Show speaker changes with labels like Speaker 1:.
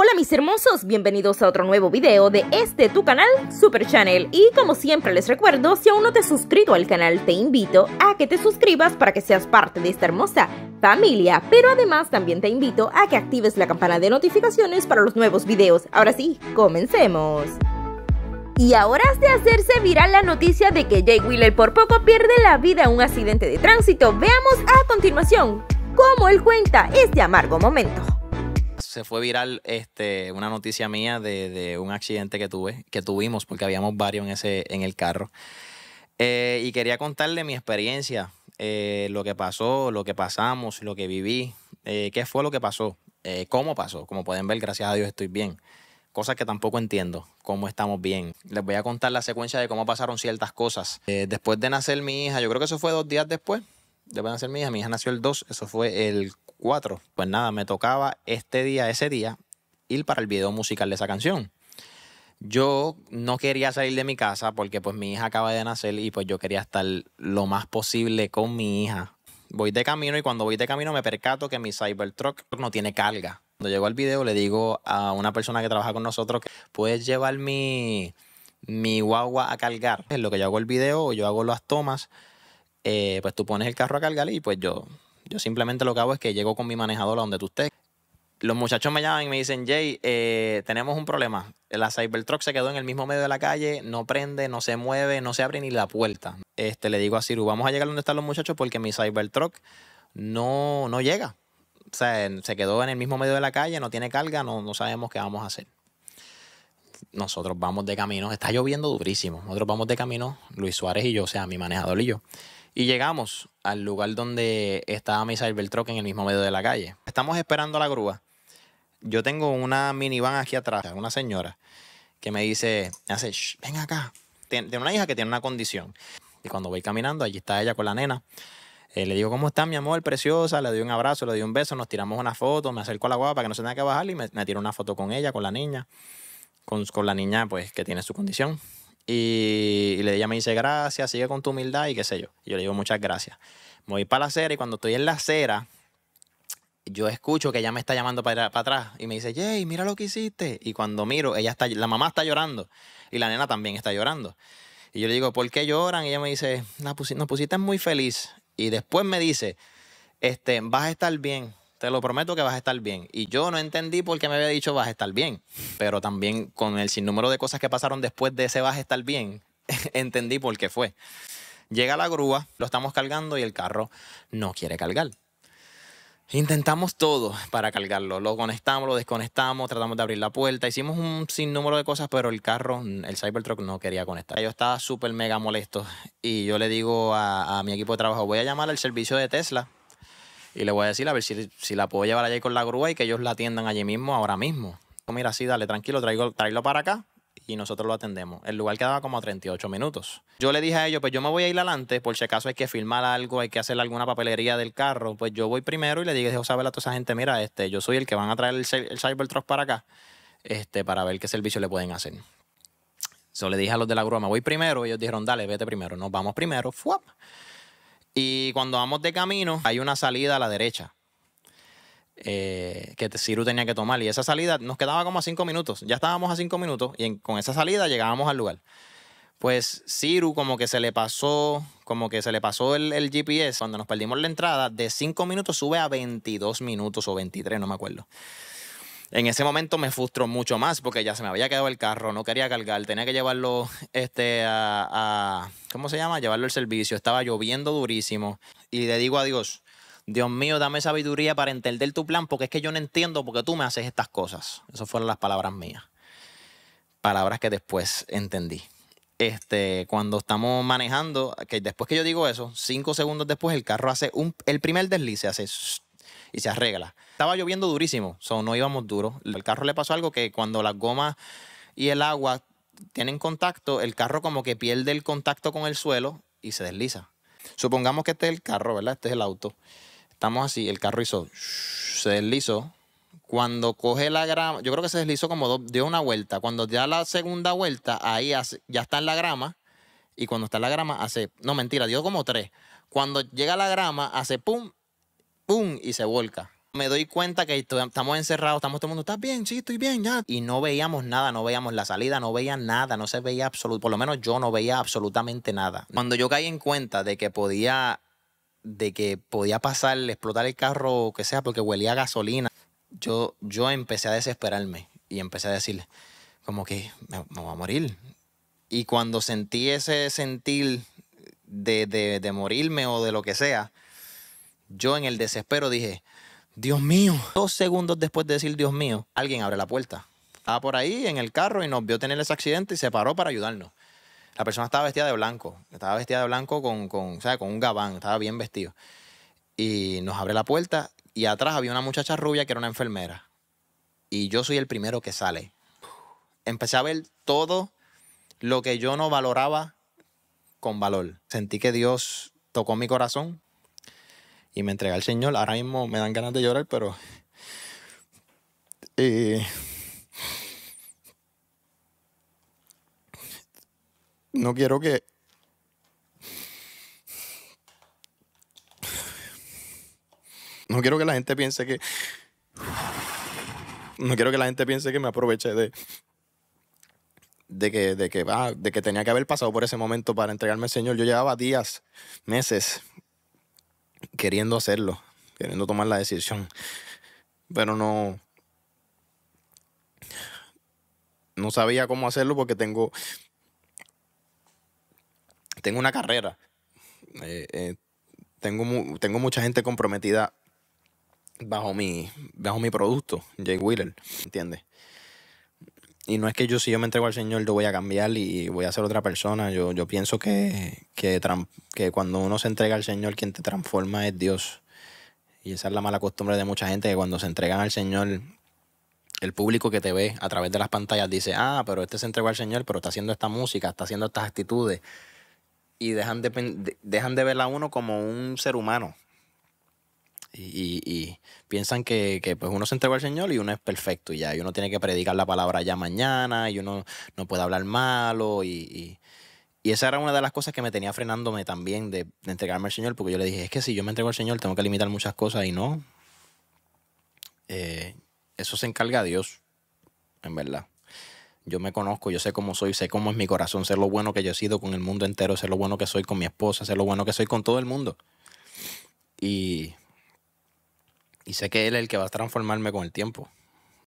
Speaker 1: Hola mis hermosos, bienvenidos a otro nuevo video de este tu canal Super Channel y como siempre les recuerdo, si aún no te has suscrito al canal te invito a que te suscribas para que seas parte de esta hermosa familia, pero además también te invito a que actives la campana de notificaciones para los nuevos videos. Ahora sí, comencemos. Y ahora de hacerse viral la noticia de que Jake Wheeler por poco pierde la vida en un accidente de tránsito. Veamos a continuación cómo él cuenta este amargo momento se fue viral este, una noticia mía de, un accidente que tuve, que tuvimos, porque habíamos varios en, ese, en el carro. Eh, y quería contarle mi experiencia, eh, lo que pasó, lo que pasamos, lo que viví, eh, qué fue lo que pasó, cómo pasó. Como pueden ver, gracias a Dios estoy bien. Cosas que tampoco entiendo, cómo estamos bien. Les voy a contar la secuencia de cómo pasaron ciertas cosas. después de nacer mi hija, yo creo que eso fue dos días después, de nacer mi hija, mi hija nació el 2, eso fue el cuatro. Pues nada, me tocaba este día, ese día, ir para el video musical de esa canción. Yo no quería salir de mi casa porque pues mi hija acaba de nacer y pues yo quería estar lo más posible con mi hija. Voy de camino y cuando voy de camino me percato que mi Cybertruck no tiene carga. Cuando llego al video le digo a una persona que trabaja con nosotros que puedes llevar mi, mi guagua a cargar. es lo que yo hago el video, yo hago las tomas, eh, pues tú pones el carro a cargar y pues yo yo simplemente lo que hago es que llego con mi manejador a donde tú estés. Los muchachos me llaman y me dicen, Jay, eh, tenemos un problema. La Cybertruck se quedó en el mismo medio de la calle, no prende, no se mueve, no se abre ni la puerta. Este, le digo a Siru, vamos a llegar donde están los muchachos porque mi Cybertruck no, no llega. O sea, se quedó en el mismo medio de la calle, no tiene carga, no, no sabemos qué vamos a hacer nosotros vamos de camino, está lloviendo durísimo, nosotros vamos de camino, Luis Suárez y yo, o sea, mi manejador y yo, y llegamos al lugar donde estaba mi Cybertruck en el mismo medio de la calle. Estamos esperando a la grúa. Yo tengo una minivan aquí atrás, una señora, que me dice, me hace, ven acá. Tiene una hija que tiene una condición. Y cuando voy caminando, allí está ella con la nena. Eh, le digo, ¿cómo está mi amor? Preciosa. Le doy un abrazo, le doy un beso, nos tiramos una foto, me acerco a la guapa para que no se tenga que bajar y me, me tiro una foto con ella, con la niña. Con, con la niña, pues, que tiene su condición. Y, ella me dice, gracias, sigue con tu humildad y qué sé yo. Y yo le digo, muchas gracias. Me voy para la acera y cuando estoy en la acera, yo escucho que ella me está llamando para, para atrás y me dice, Jay, mira lo que hiciste. Y cuando miro, ella está, la mamá está llorando y la nena también está llorando. Y yo le digo, ¿por qué lloran? Y ella me dice, nos pusiste muy feliz. Y después me dice, este, vas a estar bien te lo prometo que vas a estar bien. Y yo no entendí por qué me había dicho vas a estar bien, pero también con el sinnúmero de cosas que pasaron después de ese vas a estar bien, entendí por qué fue. Llega la grúa, lo estamos cargando y el carro no quiere cargar. Intentamos todo para cargarlo. Lo conectamos, lo desconectamos, tratamos de abrir la puerta. Hicimos un sinnúmero de cosas, pero el carro, el Cybertruck, no quería conectar. Yo estaba súper mega molesto y yo le digo a, a mi equipo de trabajo, voy a llamar al servicio de Tesla y le voy a decir a ver si, si la puedo llevar allí con la grúa y que ellos la atiendan allí mismo, ahora mismo. Mira, sí, dale, tranquilo, traigo, para acá y nosotros lo atendemos. El lugar quedaba como a 38 minutos. Yo le dije a ellos, pues yo me voy a ir adelante, por si acaso hay que filmar algo, hay que hacer alguna papelería del carro, pues yo voy primero y le dije, José, a toda esa gente, mira, este, yo soy el que van a traer el, el Cybertruck para acá, este, para ver qué servicio le pueden hacer. Yo le dije a los de la grúa, me voy primero, y ellos dijeron, dale, vete primero, nos vamos primero, fuap. Y cuando vamos de camino, hay una salida a la derecha. Eh, que CIRU tenía que tomar. Y esa salida nos quedaba como a cinco minutos. Ya estábamos a cinco minutos y con esa salida llegábamos al lugar. Pues CIRU como que se le pasó, como que se le pasó el, GPS. Cuando nos perdimos la entrada, de 5 minutos sube a 22 minutos o 23, no me acuerdo en ese momento me frustró mucho más porque ya se me había quedado el carro, no quería cargar, tenía que llevarlo este, a, ¿cómo se llama? Llevarlo al servicio, estaba lloviendo durísimo y le digo a Dios, Dios mío, dame sabiduría para entender tu plan porque es que yo no entiendo porque tú me haces estas cosas. Esas fueron las palabras mías, palabras que después entendí. Este, cuando estamos manejando, que después que yo digo eso, cinco segundos después el carro hace un, el primer deslice, hace y se arregla. Estaba lloviendo durísimo, so no íbamos duro. El carro le pasó algo que cuando las gomas y el agua tienen contacto, el carro como que pierde el contacto con el suelo y se desliza. Supongamos que este es el carro, ¿verdad? Este es el auto. Estamos así, el carro hizo, se deslizó. Cuando coge la grama, yo creo que se deslizó como dos, dio una vuelta. Cuando ya la segunda vuelta, ahí ya está en la grama. Y cuando está en la grama, hace, no mentira, dio como tres. Cuando llega a la grama, hace pum ¡pum! y se volca. Me doy cuenta que estamos encerrados, estamos todo el mundo, ¿estás bien? Sí, estoy bien, ya. Y no veíamos nada, no veíamos la salida, no veía nada, no se veía absoluto, por lo menos yo no veía absolutamente nada. Cuando yo caí en cuenta de que podía, de que podía pasar, explotar el carro o que sea, porque huelía a gasolina, yo, yo empecé a desesperarme y empecé a decirle, como que me, me voy a morir. Y cuando sentí ese sentir de, de, de morirme o de lo que sea, yo en el desespero dije, Dios mío. Dos segundos después de decir Dios mío, alguien abre la puerta. Estaba por ahí en el carro y nos vio tener ese accidente y se paró para ayudarnos. La persona estaba vestida de blanco. Estaba vestida de blanco con, con, con un gabán. Estaba bien vestido. Y nos abre la puerta y atrás había una muchacha rubia que era una enfermera. Y yo soy el primero que sale. Empecé a ver todo lo que yo no valoraba con valor. Sentí que Dios tocó mi corazón y me entregué al Señor. Ahora mismo me dan ganas de llorar, pero... Eh, no quiero que... No quiero que la gente piense que... No quiero que la gente piense que me aproveché de, de que, de que, ah, de que tenía que haber pasado por ese momento para entregarme al Señor. Yo llevaba días, meses, queriendo hacerlo, queriendo tomar la decisión. Pero no. No sabía cómo hacerlo porque tengo. Tengo una carrera. Eh, eh, tengo, tengo mucha gente comprometida bajo mi, bajo mi producto, Jay Wheeler, ¿entiendes? y no es que yo, si yo me entrego al Señor, lo voy a cambiar y voy a ser otra persona. Yo, pienso que, que, cuando uno se entrega al Señor, quien te transforma es Dios. Y esa es la mala costumbre de mucha gente, que cuando se entregan al Señor, el público que te ve a través de las pantallas dice, ah, pero este se entregó al Señor, pero está haciendo esta música, está haciendo estas actitudes. Y dejan de, dejan de ver a uno como un ser humano, y, piensan que, pues uno se entrega al Señor y uno es perfecto y ya. Y uno tiene que predicar la palabra ya mañana y uno no puede hablar malo. Y, esa era una de las cosas que me tenía frenándome también de, entregarme al Señor, porque yo le dije, es que si yo me entrego al Señor tengo que limitar muchas cosas y no. Eh, eso se encarga a Dios, en verdad. Yo me conozco, yo sé cómo soy, sé cómo es mi corazón, ser lo bueno que yo he sido con el mundo entero, ser lo bueno que soy con mi esposa, ser lo bueno que soy con todo el mundo. Y y sé que él es el que va a transformarme con el tiempo.